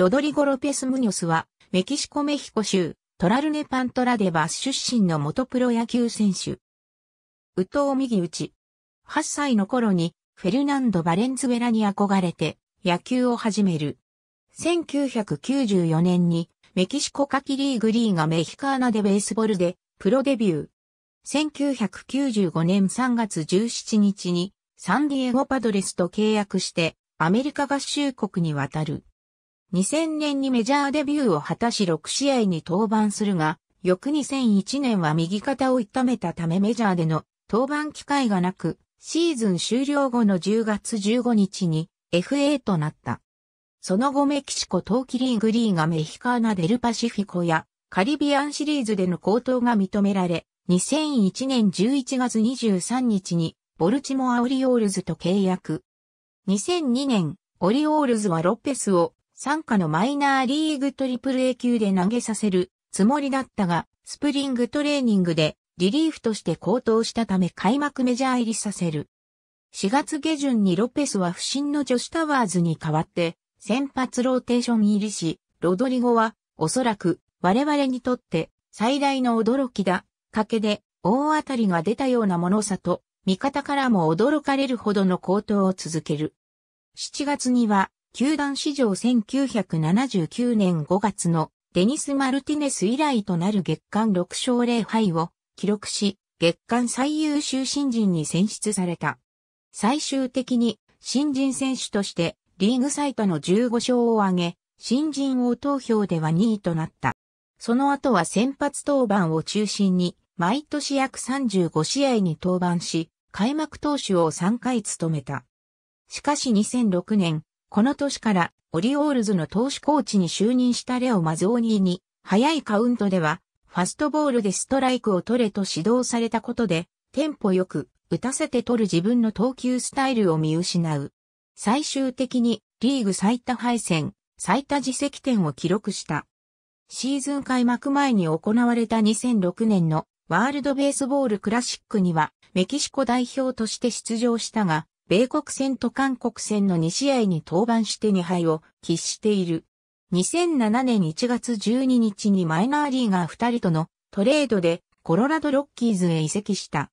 ロドリゴ・ロペス・ムニョスは、メキシコ・メヒコ州、トラルネ・パントラデバス出身の元プロ野球選手。右投右打ち。8歳の頃に、フェルナンド・バレンズベラに憧れて、野球を始める。1994年に、メキシコカキリーグリーがメヒカーナでベースボールで、プロデビュー。1995年3月17日にサンディエゴパドレスと契約してアメリカ合衆国に渡る。2000年にメジャーデビューを果たし6試合に登板するが、翌2001年は右肩を痛めたためメジャーでの登板機会がなく、シーズン終了後の10月15日に FA となった。その後メキシコ冬季リーグリーガメヒカーナデルパシフィコやカリビアンシリーズでの高騰が認められ、2001年11月23日にボルチモアオリオールズと契約。2002年、オリオールズはロッペスを参加のマイナーリーグトリプル A 級で投げさせるつもりだったが、スプリングトレーニングでリリーフとして高騰したため開幕メジャー入りさせる。4月下旬にロペスは不審の女子タワーズに代わって、先発ローテーション入りし、ロドリゴは、おそらく、我々にとって、最大の驚きだ、賭けで、大当たりが出たようなものさと、味方からも驚かれるほどの高騰を続ける。7月には、球団史上1979年5月のデニス・マルティネス以来となる月間6勝0敗を記録し、月間最優秀新人に選出された。最終的に新人選手としてリーグ最多の15勝を挙げ、新人王投票では2位となった。その後は先発登板を中心に、毎年約35試合に登板し、開幕投手を3回務めた。しかし2006年、この年からオリオールズの投手コーチに就任したレオ・マズオニーに、早いカウントでは、ファストボールでストライクを取れと指導されたことで、テンポよく、打たせて取る自分の投球スタイルを見失う。最終的に、リーグ最多敗戦、最多自責点を記録した。シーズン開幕前に行われた2006年のワールドベースボールクラシックにはメキシコ代表として出場したが、米国戦と韓国戦の2試合に登板して2敗を喫している。2007年1月12日にマイナーリーガー2人とのトレードでコロラドロッキーズへ移籍した。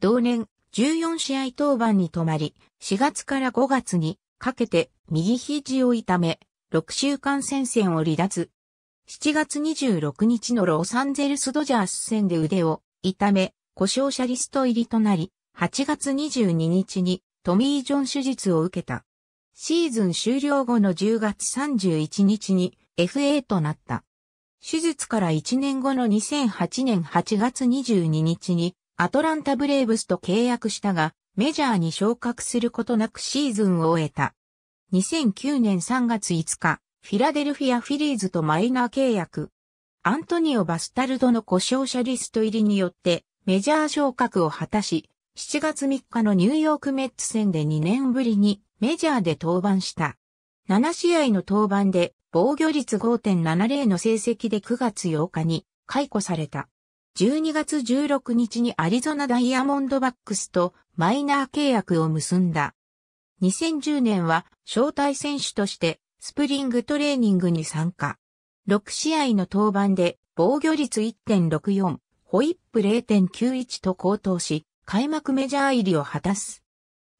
同年14試合登板に止まり、4月から5月にかけて右肘を痛め、6週間戦線を離脱。7月26日のロサンゼルスドジャース戦で腕を痛め、故障者リスト入りとなり、8月22日にトミー・ジョン手術を受けた。シーズン終了後の10月31日に FA となった。手術から1年後の2008年8月22日にアトランタブレーブスと契約したが、メジャーに昇格することなくシーズンを終えた。2009年3月5日、フィラデルフィア・フィリーズとマイナー契約。アントニオ・バスタルドの故障者リスト入りによってメジャー昇格を果たし、7月3日のニューヨークメッツ戦で2年ぶりにメジャーで登板した。7試合の登板で防御率5.70の成績で9月8日に解雇された。12月16日にアリゾナダイヤモンドバックスとマイナー契約を結んだ。2010年は招待選手としてスプリングトレーニングに参加。6試合の登板で防御率1.64、ホイップ0.91と高騰し、開幕メジャー入りを果たす。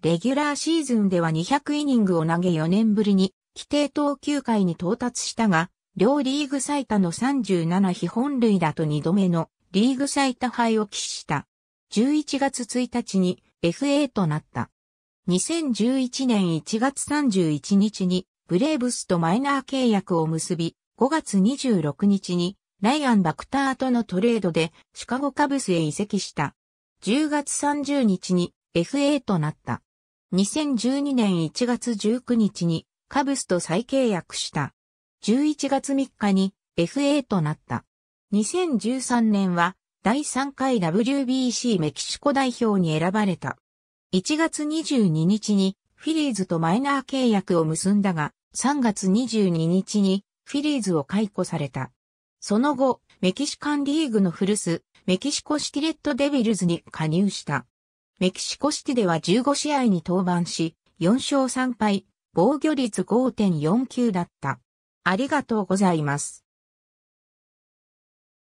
レギュラーシーズンでは200イニングを投げ4年ぶりに規定投球回に到達したが、両リーグ最多の37非本類だと2度目のリーグ最多敗を喫した。11月1日に FA となった。2011年1月31日にブレーブスとマイナー契約を結び、5月26日にライアン・バクターとのトレードでシカゴカブスへ移籍した。10月30日に FA となった。2012年1月19日にカブスと再契約した。11月3日に FA となった。2013年は第3回 WBC メキシコ代表に選ばれた。1月22日にフィリーズとマイナー契約を結んだが、3月22日にフィリーズを解雇された。その後、メキシカンリーグの古巣、メキシコシティレッドデビルズに加入した。メキシコシティでは15試合に登板し、4勝3敗、防御率5.49だった。ありがとうございます。